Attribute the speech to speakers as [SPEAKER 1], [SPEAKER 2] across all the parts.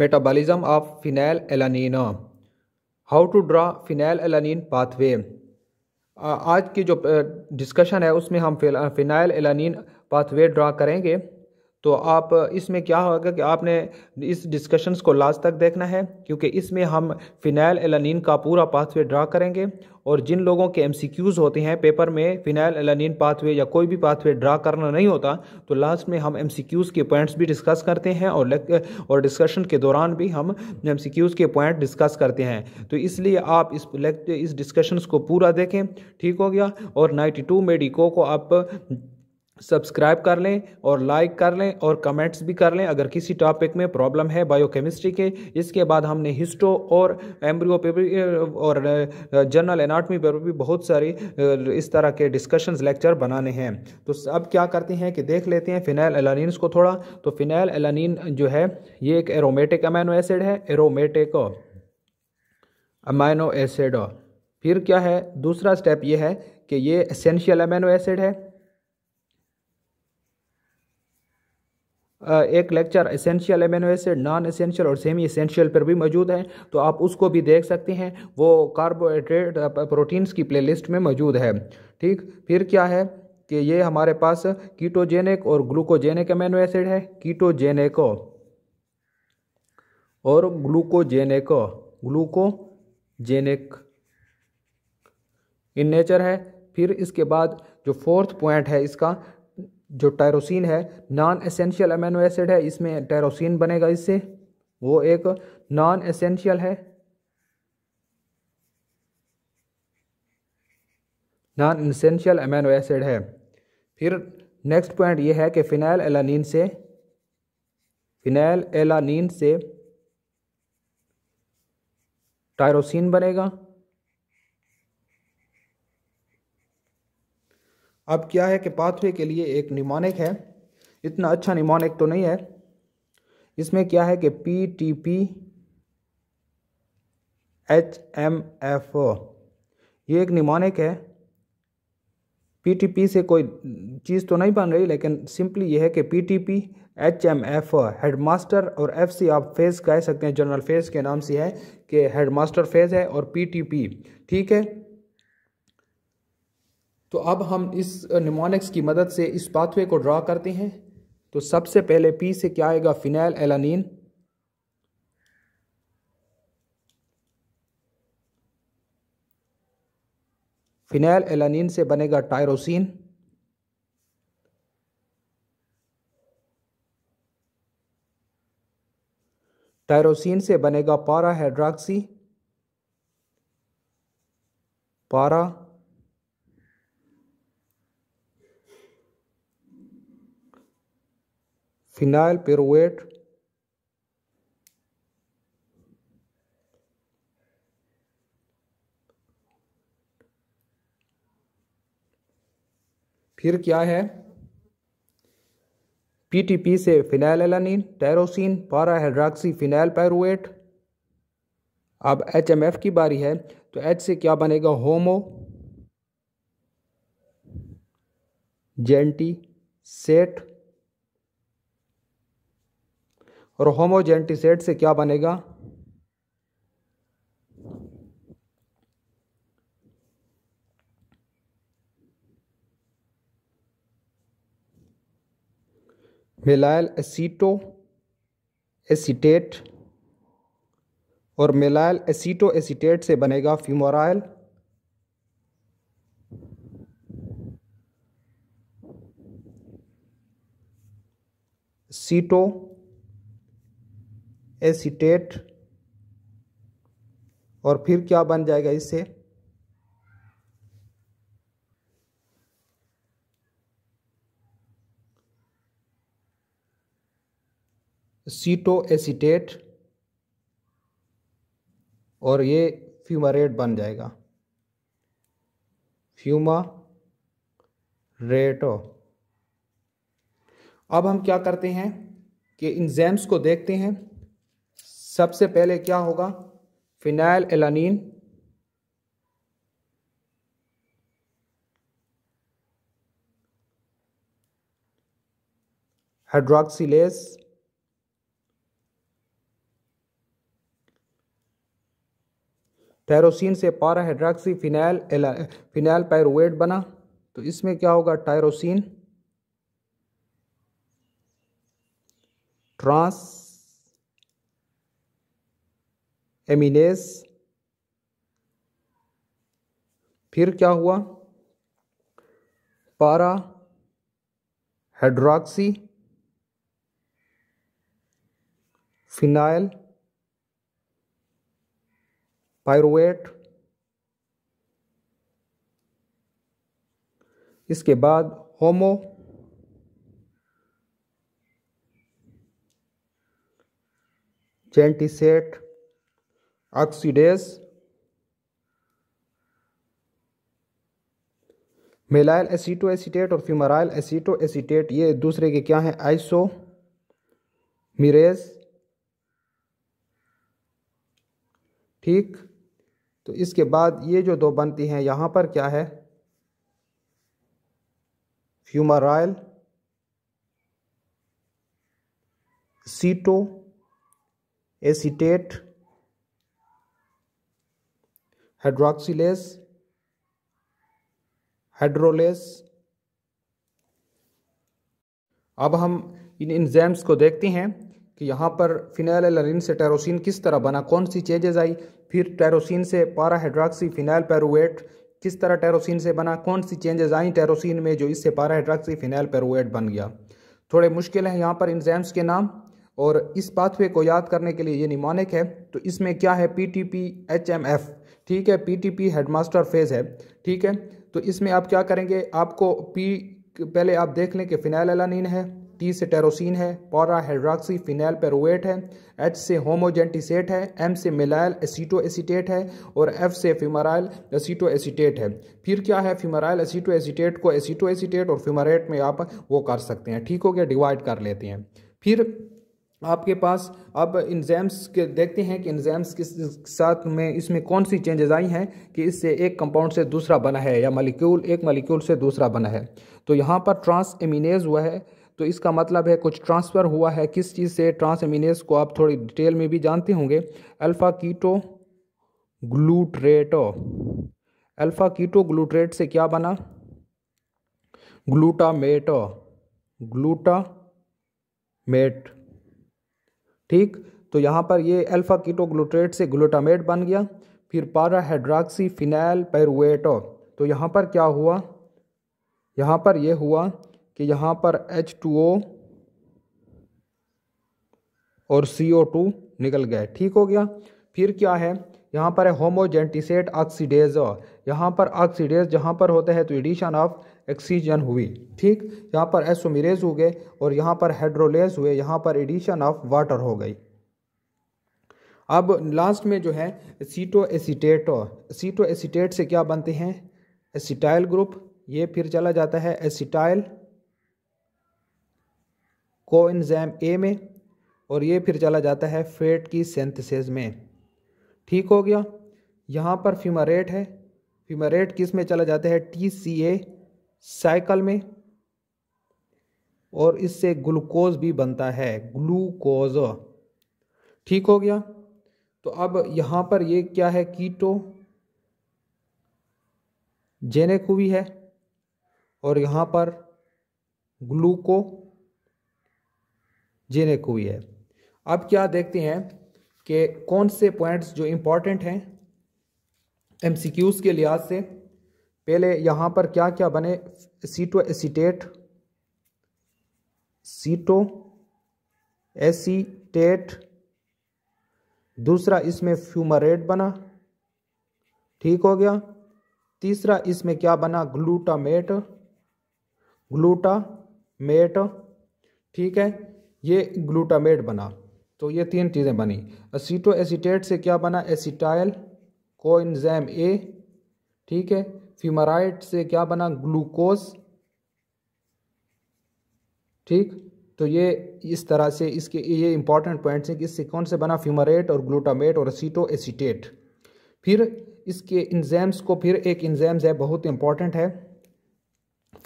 [SPEAKER 1] metabolism of phenylalanine how to draw phenylalanine pathway आज की जो discussion uh, है उसमें हम फिनाइल एलानिन पाथवे ड्रा करेंगे तो आप इसमें क्या होगा कि आपने इस डिस्कशंस को लास्ट तक देखना है क्योंकि इसमें हम फ़िनाइल एलानिन का पूरा पाथवे ड्रा करेंगे और जिन लोगों के एमसीक्यूज़ होते हैं पेपर में फ़िनाइल एलानिन पाथवे या कोई भी पाथवे ड्रा करना नहीं होता तो लास्ट में हम एमसीक्यूज़ के पॉइंट्स भी डिस्कस करते हैं और और डिस्कशन के दौरान भी हम एम के पॉइंट डिस्कस करते हैं तो इसलिए आप इस इस डिस्कशंस को पूरा देखें ठीक हो गया और नाइन्टी मेडिको को आप सब्सक्राइब कर लें और लाइक कर लें और कमेंट्स भी कर लें अगर किसी टॉपिक में प्रॉब्लम है बायोकेमिस्ट्री के इसके बाद हमने हिस्टो और एम्ब्रियो पे भी और जनरल एनाटमी पर भी बहुत सारी इस तरह के डिस्कशंस लेक्चर बनाने हैं तो अब क्या करते हैं कि देख लेते हैं फिनाइल एलानिनस को थोड़ा तो फिनाइल एलानिन जो है ये एक एरोमेटिक अमाइनो एसिड है एरोमेटिक अमाइनो एसिड फिर क्या है दूसरा स्टेप ये है कि ये एसेंशियल अमाइनो एसिड है एक lecture essential amino acid non essential और सेमी एसेंशियल पर भी मौजूद है तो आप उसको भी देख सकते हैं वो कार्बोहाइड्रेट प्रोटीन्स की प्लेलिस्ट में मौजूद है ठीक फिर क्या है कि ये हमारे पास कीटोजेनिक और ग्लूकोजेनिक एमिनो एसिड है कीटोजेनेको और ग्लूकोजेनेको ग्लूकोजेनिक इन नेचर है फिर इसके बाद जो फोर्थ पॉइंट है इसका जो टायरोसिन है नॉन एसेंशियल अमेनो एसिड है इसमें टायरोसिन बनेगा इससे वो एक नॉन एसेंशियल है नॉन एसेंशियल अमेनो एसिड है फिर नेक्स्ट पॉइंट ये है कि फिनाइल एलानीन से फिनाइल एलानीन से टायरोसिन बनेगा अब क्या है कि पाथवे के लिए एक निमोनिक है इतना अच्छा निमोनिक तो नहीं है इसमें क्या है कि P T P H M F O ये एक निमोनिक है पी टी पी से कोई चीज़ तो नहीं बन रही लेकिन सिंपली ये है कि P T P H M F head master और एफ सी आप फेज़ कह सकते हैं जनरल फेज़ के नाम से है कि हेड मास्टर फेज़ है और पी टी पी ठीक है तो अब हम इस निमोनिक्स की मदद से इस पाथवे को ड्रा करते हैं तो सबसे पहले पी से क्या आएगा फिनाइल एलानीन फिनाइल एलानीन से बनेगा टायरोसिन टायरोसिन से बनेगा पारा हाइड्रॉक्सी पारा फिनाइल पेरोवेट फिर क्या है पीटीपी से phenylalanine tyrosine parahydroxy phenyl pyruvate अब एचएमएफ की बारी है तो एच से क्या बनेगा होमो जेंटी सेट और होमोजेंटिसेट से क्या बनेगा मेलाइल एसीटो एसीटेट और मेलाइल एसीटो एसीटेट से बनेगा फ्यूमोराइल सीटो एसीटेट और फिर क्या बन जाएगा इससे सीटो एसीटेट और ये फ्यूमारेट बन जाएगा फ्यूमा रेटो अब हम क्या करते हैं कि इन्जैम्स को देखते हैं सबसे पहले क्या होगा फिनाइल एलानिन हाइड्रोक्सीलेस टायरोसिन से पारा हाइड्रोक्सी फिनाइल फिनाइल पैरोट बना तो इसमें क्या होगा टायरोसिन ट्रांस एमिनेस फिर क्या हुआ पारा हाइड्रोक्सी फिनाइल पायरोट इसके बाद homogentisate oxidase maleyl aceto acetate और फ्यूमराइल एसीटो एसीटेट ये दूसरे के क्या हैं आइसो मिरेज ठीक तो इसके बाद ये जो दो बनती हैं यहाँ पर क्या है फ्यूमराइल सीटो एसीटेट हाइड्रोक्सीलेस हाइड्रोलेस अब हम इन एंजाइम्स को देखते हैं कि यहाँ पर फिनाइल एलरिन से टेरोसिन किस तरह बना कौन सी चेंजेस आई फिर टेरोसिन से पारा हाइड्रोक्सी फिनाइल पेरुवेट किस तरह टेरोसिन से बना कौन सी चेंजेस आई टेरोसिन में जो इससे पारा हाइड्रोक्सी फिनाइल पेरुवेट बन गया थोड़े मुश्किल हैं यहाँ पर इंजाम्स के नाम और इस पाथवे को याद करने के लिए ये निमानिक है तो इसमें क्या है P T P H M F ठीक है पीटीपी हेडमास्टर फेज है ठीक है तो इसमें आप क्या करेंगे आपको पी पहले आप देख लें कि फिनाइल एलानिन है टी से टेरोसिन है पौरा हेड्राक्सी फिनाइल पेरोट है एच से होमोजेंटिसेट है एम से मिलाइल एसीटो एसीटेट है और एफ से फिमराइल एसीटो एसीटेट है फिर क्या है फिमराइल एसीटो एसीटेट को एसीटो एसीटेट और फिमरेट में आप वो कर सकते हैं ठीक हो गया डिवाइड कर लेते हैं फिर आपके पास अब इन्जैम्स के देखते हैं कि इन्जैम्स के साथ में इसमें कौन सी चेंजेस आई हैं कि इससे एक कंपाउंड से दूसरा बना है या मालिक्यूल एक मालिक्यूल से दूसरा बना है तो यहाँ पर ट्रांस एमिनेज हुआ है तो इसका मतलब है कुछ ट्रांसफ़र हुआ है किस चीज़ से ट्रांस एमिनेज को आप थोड़ी डिटेल में भी जानते होंगे अल्फ़ा कीटो ग्लूट्रेटो अल्फ़ा कीटो ग्लूट्रेट से क्या बना ग्लूटामेटो ग्लूटामेट ठीक तो यहाँ पर ये अल्फ़ा कीटोग्लूट्रेट से ग्लूटामेट बन गया फिर पारा हाइड्राक्सी फिनाइल पैरुएटो तो यहाँ पर क्या हुआ यहाँ पर यह हुआ कि यहाँ पर एच टू ओ और सी ओ टू निकल गए ठीक हो गया फिर क्या है यहाँ पर है होमोजेंटिसेट ऑक्सीडेज यहाँ पर ऑक्सीडेज जहाँ पर होता है तो एडिशन ऑफ एक्सीजन हुई ठीक यहाँ पर एसोमिरेज हो गए और यहाँ पर हाइड्रोलेज हुए यहाँ पर एडिशन ऑफ वाटर हो गई अब लास्ट में जो है सीटो एसीटेट सीटो एसीटेट से क्या बनते हैं एसिटाइल ग्रुप ये फिर चला जाता है एसिटाइल को एंजाइम ए में और ये फिर चला जाता है फेट की सेंथसेज में ठीक हो गया यहाँ पर फ्यूमारेट है फ्यूमारेट किस में चला जाता है टी सी ए साइकिल में और इससे ग्लूकोज भी बनता है ग्लूकोज ठीक हो गया तो अब यहां पर ये क्या है कीटो जेनेक है और यहां पर ग्लूको जेनेक है अब क्या देखते हैं कि कौन से पॉइंट्स जो इंपॉर्टेंट हैं एमसीक्यूज़ के लिहाज से पहले यहाँ पर क्या क्या बने सीटो एसीटेट सीटो एसीटेट दूसरा इसमें फ्यूमरेट बना ठीक हो गया तीसरा इसमें क्या बना ग्लूटामेट ग्लूटामेट ठीक है ये ग्लूटामेट बना तो ये तीन चीज़ें बनी असीटो एसीटेट से क्या बना एसीटाइल कोइंजैम ए ठीक है फ्यूमराइट से क्या बना ग्लूकोज ठीक तो ये इस तरह से इसके ये इंपॉर्टेंट पॉइंट्स हैं कि इससे कौन से बना फ्यूमरेट और ग्लूटामेट और असीटो एसीटेट फिर इसके इंजैम्स को फिर एक इंजैम्स है बहुत इंपॉर्टेंट है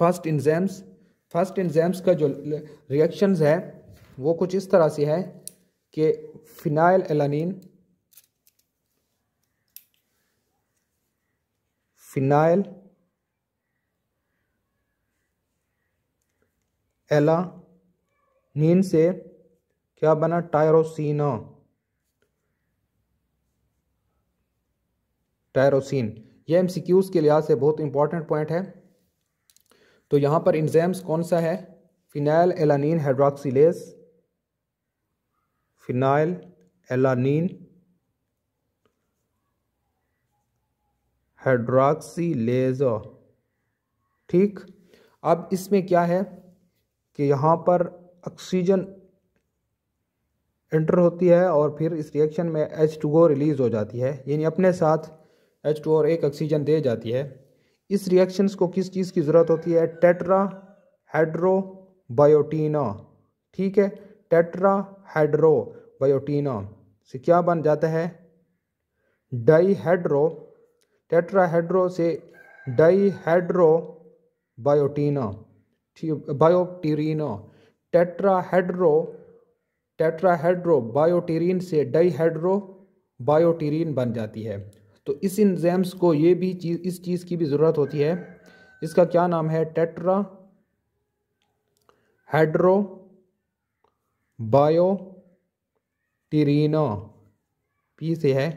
[SPEAKER 1] फर्स्ट इंजैम्स फर्स्ट इंजैम्स का जो रिएक्शंस है वो कुछ इस तरह से है कि फिनाइल एलानिन फिनाइल एलानीन से क्या बना टायरोसिना टायरोसिन ये एमसीक्यूज के लिहाज से बहुत इंपॉर्टेंट पॉइंट है तो यहां पर इंजेम्स कौन सा है phenyl alanine hydroxylase phenyl alanine हाइड्रोक्सीलेजो ठीक अब इसमें क्या है कि यहाँ पर ऑक्सीजन एंटर होती है और फिर इस रिएक्शन में एच टू ओ रिलीज़ हो जाती है यानी अपने साथ एच टू और एक ऑक्सीजन दे जाती है इस रिएक्शंस को किस चीज़ की ज़रूरत होती है टेट्रा बायोटीना ठीक है टेट्रा बायोटीना से क्या बन जाता है डाईहाइड्रो टेट्राहेड्रो से डाईहेड्रो बायोटीना बायोटीरिना टेट्राहेड्रो टेट्राहेड्रो बायोटीरिन से डाईहेड्रो बायोटीरिन बन जाती है तो इस इंजैम्स को ये भी चीज़ इस चीज़ की भी ज़रूरत होती है इसका क्या नाम है टेट्रा हेड्रो बायोटीरिना पी से है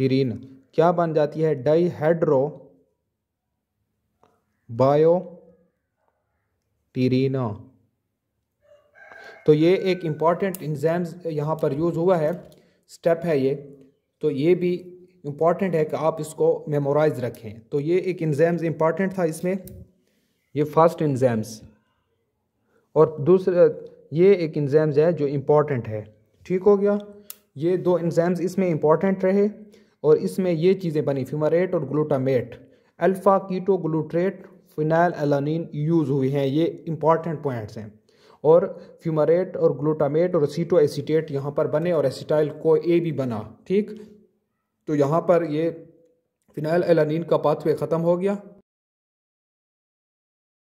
[SPEAKER 1] हिरीन क्या बन जाती है डाई हेड्रो बायो टीरीना तो ये एक इम्पॉर्टेंट एग्ज़ाम्स यहाँ पर यूज़ हुआ है स्टेप है ये तो ये भी इम्पॉर्टेंट है कि आप इसको मेमोराइज रखें तो ये एक एग्ज़ाम्स इम्पॉर्टेंट था इसमें ये फर्स्ट एग्ज़ाम्स और दूसरा ये एक एग्ज़ाम्स है जो इम्पॉर्टेंट है ठीक हो गया ये दो एग्ज़ाम्स इसमें इम्पॉर्टेंट रहे और इसमें ये चीज़ें बनी फ्यूमरेट और glutamate alpha keto glutarate phenyl alanine use हुई हैं ये इंपॉर्टेंट पॉइंट्स हैं और फ्यूमरेट और ग्लूटामेट और सीटो एसीटेट यहाँ पर बने और एसीटाइल को ए भी बना ठीक तो यहाँ पर ये फिनाइल एलानिन का पाथवे ख़त्म हो गया